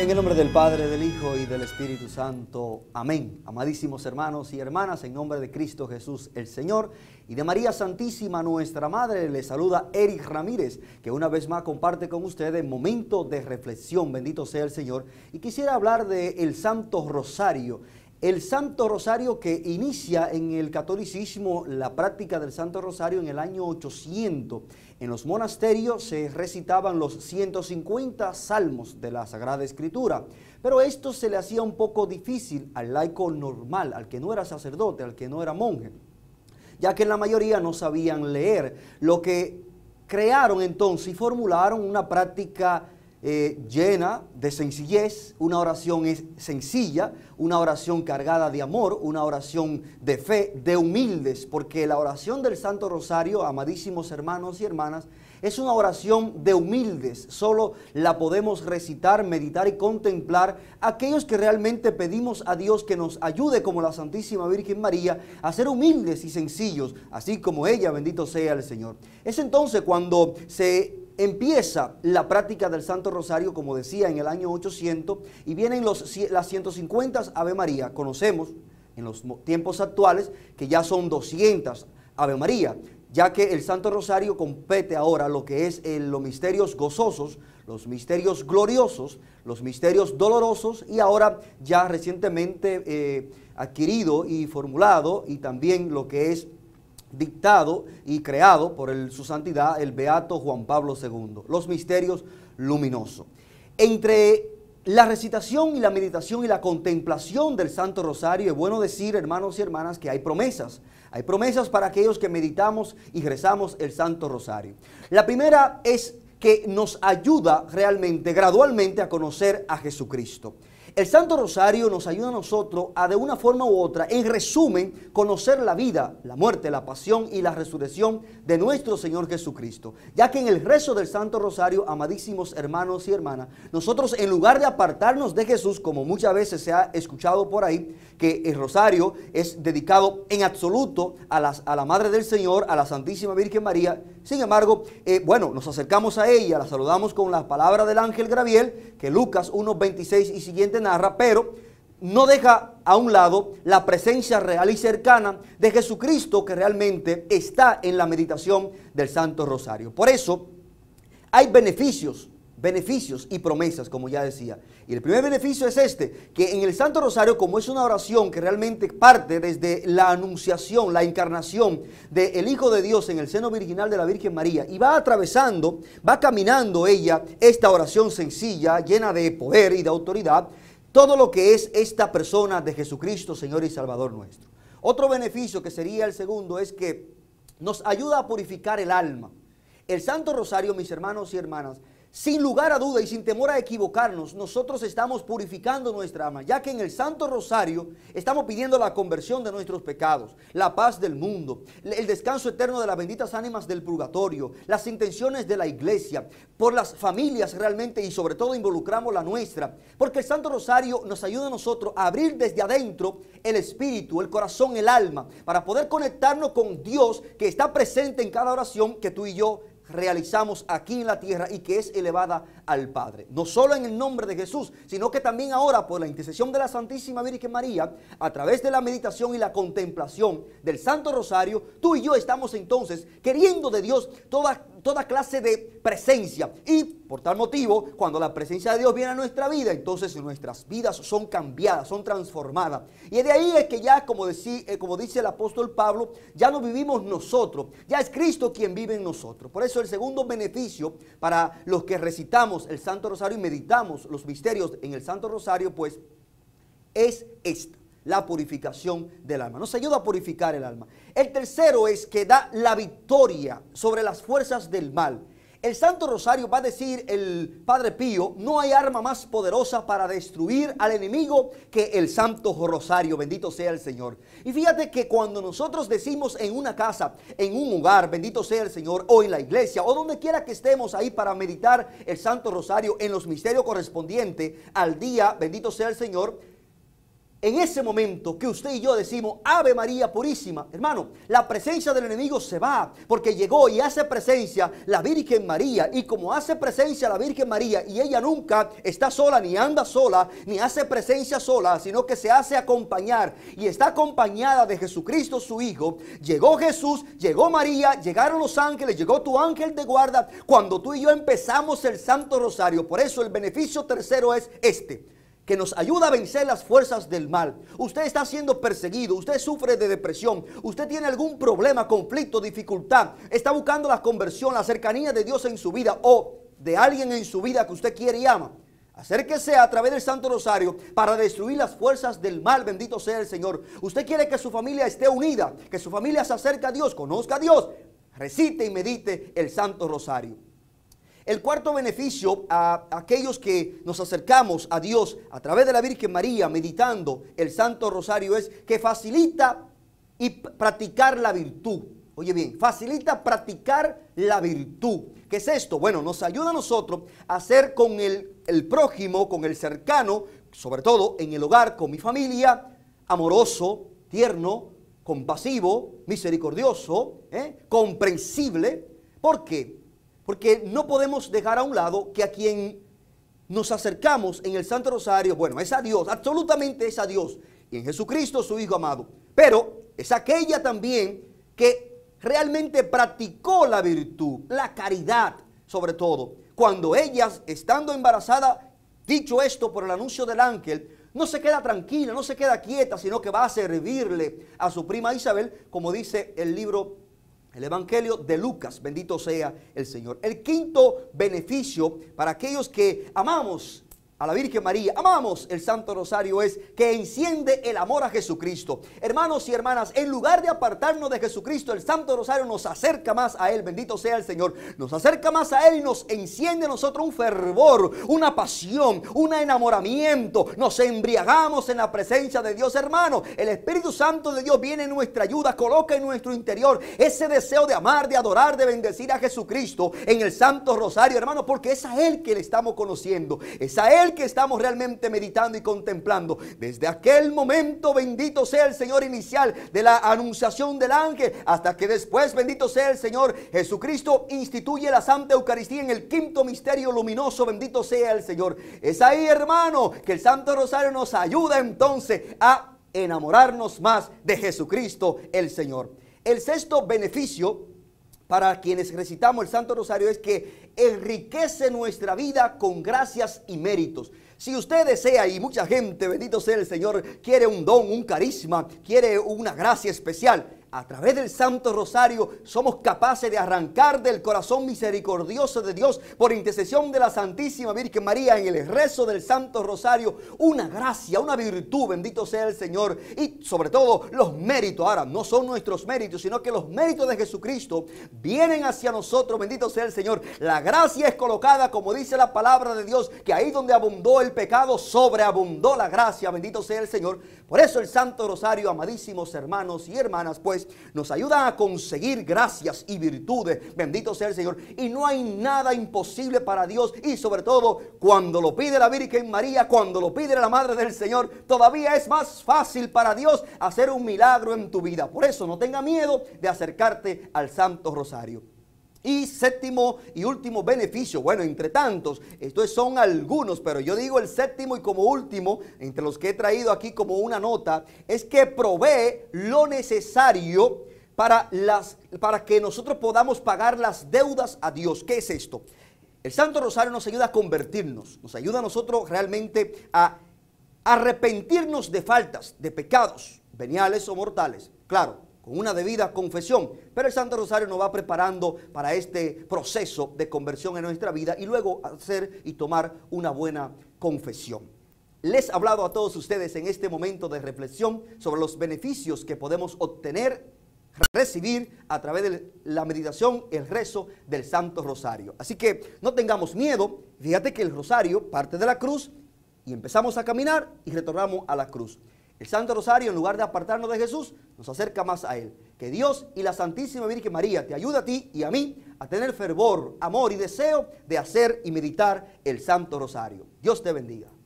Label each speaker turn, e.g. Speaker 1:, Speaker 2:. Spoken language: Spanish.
Speaker 1: En el nombre del Padre, del Hijo y del Espíritu Santo. Amén. Amadísimos hermanos y hermanas, en nombre de Cristo Jesús el Señor y de María Santísima nuestra Madre, les saluda Eric Ramírez, que una vez más comparte con ustedes momento de reflexión. Bendito sea el Señor. Y quisiera hablar de el Santo Rosario. El Santo Rosario que inicia en el catolicismo la práctica del Santo Rosario en el año 800 en los monasterios se recitaban los 150 salmos de la Sagrada Escritura, pero esto se le hacía un poco difícil al laico normal, al que no era sacerdote, al que no era monje, ya que la mayoría no sabían leer, lo que crearon entonces y formularon una práctica eh, llena de sencillez, una oración es sencilla, una oración cargada de amor, una oración de fe, de humildes, porque la oración del Santo Rosario, amadísimos hermanos y hermanas, es una oración de humildes, solo la podemos recitar, meditar y contemplar aquellos que realmente pedimos a Dios que nos ayude como la Santísima Virgen María a ser humildes y sencillos, así como ella, bendito sea el Señor. Es entonces cuando se Empieza la práctica del Santo Rosario, como decía, en el año 800 y vienen las 150 Ave María. Conocemos en los tiempos actuales que ya son 200 Ave María, ya que el Santo Rosario compete ahora lo que es eh, los misterios gozosos, los misterios gloriosos, los misterios dolorosos y ahora ya recientemente eh, adquirido y formulado y también lo que es dictado y creado por su santidad el beato Juan Pablo II, los misterios luminosos. Entre la recitación y la meditación y la contemplación del Santo Rosario es bueno decir, hermanos y hermanas, que hay promesas. Hay promesas para aquellos que meditamos y rezamos el Santo Rosario. La primera es que nos ayuda realmente, gradualmente, a conocer a Jesucristo. El Santo Rosario nos ayuda a nosotros a de una forma u otra, en resumen, conocer la vida, la muerte, la pasión y la resurrección de nuestro Señor Jesucristo. Ya que en el rezo del Santo Rosario, amadísimos hermanos y hermanas, nosotros en lugar de apartarnos de Jesús, como muchas veces se ha escuchado por ahí, que el Rosario es dedicado en absoluto a, a la Madre del Señor, a la Santísima Virgen María. Sin embargo, eh, bueno, nos acercamos a ella, la saludamos con la palabra del ángel Graviel, que Lucas 1.26 y siguiente narra, pero no deja a un lado la presencia real y cercana de Jesucristo que realmente está en la meditación del Santo Rosario. Por eso hay beneficios, beneficios y promesas, como ya decía. Y el primer beneficio es este, que en el Santo Rosario, como es una oración que realmente parte desde la anunciación, la encarnación del Hijo de Dios en el seno virginal de la Virgen María, y va atravesando, va caminando ella esta oración sencilla, llena de poder y de autoridad, todo lo que es esta persona de Jesucristo, Señor y Salvador nuestro. Otro beneficio que sería el segundo es que nos ayuda a purificar el alma. El Santo Rosario, mis hermanos y hermanas, sin lugar a duda y sin temor a equivocarnos, nosotros estamos purificando nuestra alma, ya que en el Santo Rosario estamos pidiendo la conversión de nuestros pecados, la paz del mundo, el descanso eterno de las benditas ánimas del purgatorio, las intenciones de la iglesia, por las familias realmente y sobre todo involucramos la nuestra, porque el Santo Rosario nos ayuda a nosotros a abrir desde adentro el espíritu, el corazón, el alma, para poder conectarnos con Dios que está presente en cada oración que tú y yo realizamos aquí en la tierra y que es elevada al Padre. No solo en el nombre de Jesús, sino que también ahora por la intercesión de la Santísima Virgen María, a través de la meditación y la contemplación del Santo Rosario, tú y yo estamos entonces queriendo de Dios toda, toda clase de presencia y por tal motivo, cuando la presencia de Dios viene a nuestra vida, entonces nuestras vidas son cambiadas, son transformadas. Y de ahí es que ya, como, eh, como dice el apóstol Pablo, ya no vivimos nosotros, ya es Cristo quien vive en nosotros. Por eso el segundo beneficio para los que recitamos el Santo Rosario y meditamos los misterios en el Santo Rosario, pues es esta, la purificación del alma. Nos ayuda a purificar el alma. El tercero es que da la victoria sobre las fuerzas del mal. El Santo Rosario va a decir el Padre Pío, no hay arma más poderosa para destruir al enemigo que el Santo Rosario, bendito sea el Señor. Y fíjate que cuando nosotros decimos en una casa, en un lugar, bendito sea el Señor, o en la iglesia, o donde quiera que estemos ahí para meditar el Santo Rosario en los misterios correspondientes al día, bendito sea el Señor, en ese momento que usted y yo decimos Ave María Purísima, hermano, la presencia del enemigo se va, porque llegó y hace presencia la Virgen María. Y como hace presencia la Virgen María y ella nunca está sola, ni anda sola, ni hace presencia sola, sino que se hace acompañar y está acompañada de Jesucristo su Hijo, llegó Jesús, llegó María, llegaron los ángeles, llegó tu ángel de guarda, cuando tú y yo empezamos el Santo Rosario. Por eso el beneficio tercero es este que nos ayuda a vencer las fuerzas del mal. Usted está siendo perseguido, usted sufre de depresión, usted tiene algún problema, conflicto, dificultad, está buscando la conversión, la cercanía de Dios en su vida o de alguien en su vida que usted quiere y ama. Acérquese a través del Santo Rosario para destruir las fuerzas del mal. Bendito sea el Señor. Usted quiere que su familia esté unida, que su familia se acerque a Dios, conozca a Dios. Recite y medite el Santo Rosario. El cuarto beneficio a aquellos que nos acercamos a Dios a través de la Virgen María meditando el Santo Rosario es que facilita y practicar la virtud. Oye bien, facilita practicar la virtud. ¿Qué es esto? Bueno, nos ayuda a nosotros a hacer con el, prójimo, con el cercano, sobre todo en el hogar, con mi familia, amoroso, tierno, compasivo, misericordioso, ¿eh? comprensible. ¿Por qué? Porque no podemos dejar a un lado que a quien nos acercamos en el Santo Rosario, bueno, es a Dios, absolutamente es a Dios, y en Jesucristo su Hijo amado. Pero es aquella también que realmente practicó la virtud, la caridad, sobre todo. Cuando ella estando embarazada, dicho esto por el anuncio del ángel, no se queda tranquila, no se queda quieta, sino que va a servirle a su prima Isabel, como dice el libro el Evangelio de Lucas, bendito sea el Señor. El quinto beneficio para aquellos que amamos a la Virgen María, amamos el Santo Rosario, es que enciende el amor a Jesucristo. Hermanos y hermanas, en lugar de apartarnos de Jesucristo, el Santo Rosario nos acerca más a Él, bendito sea el Señor, nos acerca más a Él y nos enciende nosotros un fervor, una pasión, un enamoramiento, nos embriagamos en la presencia de Dios, hermano. El Espíritu Santo de Dios viene en nuestra ayuda, coloca en nuestro interior ese deseo de amar, de adorar, de bendecir a Jesucristo en el Santo Rosario, hermano, porque es a Él que le estamos conociendo, es a Él que estamos realmente meditando y contemplando. Desde aquel momento, bendito sea el Señor inicial de la anunciación del ángel, hasta que después, bendito sea el Señor Jesucristo, instituye la Santa Eucaristía en el quinto misterio luminoso, bendito sea el Señor. Es ahí, hermano, que el Santo Rosario nos ayuda entonces a enamorarnos más de Jesucristo el Señor. El sexto beneficio para quienes recitamos el Santo Rosario es que enriquece nuestra vida con gracias y méritos. Si usted desea, y mucha gente, bendito sea el Señor, quiere un don, un carisma, quiere una gracia especial, a través del Santo Rosario somos capaces de arrancar del corazón misericordioso de Dios por intercesión de la Santísima Virgen María en el rezo del Santo Rosario una gracia, una virtud, bendito sea el Señor, y sobre todo los méritos, ahora no son nuestros méritos, sino que los méritos de Jesucristo vienen hacia nosotros, bendito sea el Señor. La gracia es colocada, como dice la palabra de Dios, que ahí donde abundó el pecado, sobreabundó la gracia, bendito sea el Señor. Por eso el Santo Rosario, amadísimos hermanos y hermanas, pues pues, nos ayuda a conseguir gracias y virtudes. Bendito sea el Señor. Y no hay nada imposible para Dios. Y sobre todo, cuando lo pide la Virgen María, cuando lo pide la Madre del Señor, todavía es más fácil para Dios hacer un milagro en tu vida. Por eso no tenga miedo de acercarte al Santo Rosario. Y séptimo y último beneficio, bueno, entre tantos, estos son algunos, pero yo digo el séptimo y como último, entre los que he traído aquí como una nota, es que provee lo necesario para, las, para que nosotros podamos pagar las deudas a Dios. ¿Qué es esto? El Santo Rosario nos ayuda a convertirnos, nos ayuda a nosotros realmente a arrepentirnos de faltas, de pecados, veniales o mortales. Claro, una debida confesión. Pero el Santo Rosario nos va preparando para este proceso de conversión en nuestra vida y luego hacer y tomar una buena confesión. Les he hablado a todos ustedes en este momento de reflexión sobre los beneficios que podemos obtener, recibir a través de la meditación, el rezo del Santo Rosario. Así que no tengamos miedo, fíjate que el Rosario parte de la cruz y empezamos a caminar y retornamos a la cruz. El Santo Rosario, en lugar de apartarnos de Jesús, nos acerca más a Él. Que Dios y la Santísima Virgen María te ayude a ti y a mí a tener fervor, amor y deseo de hacer y meditar el Santo Rosario. Dios te bendiga.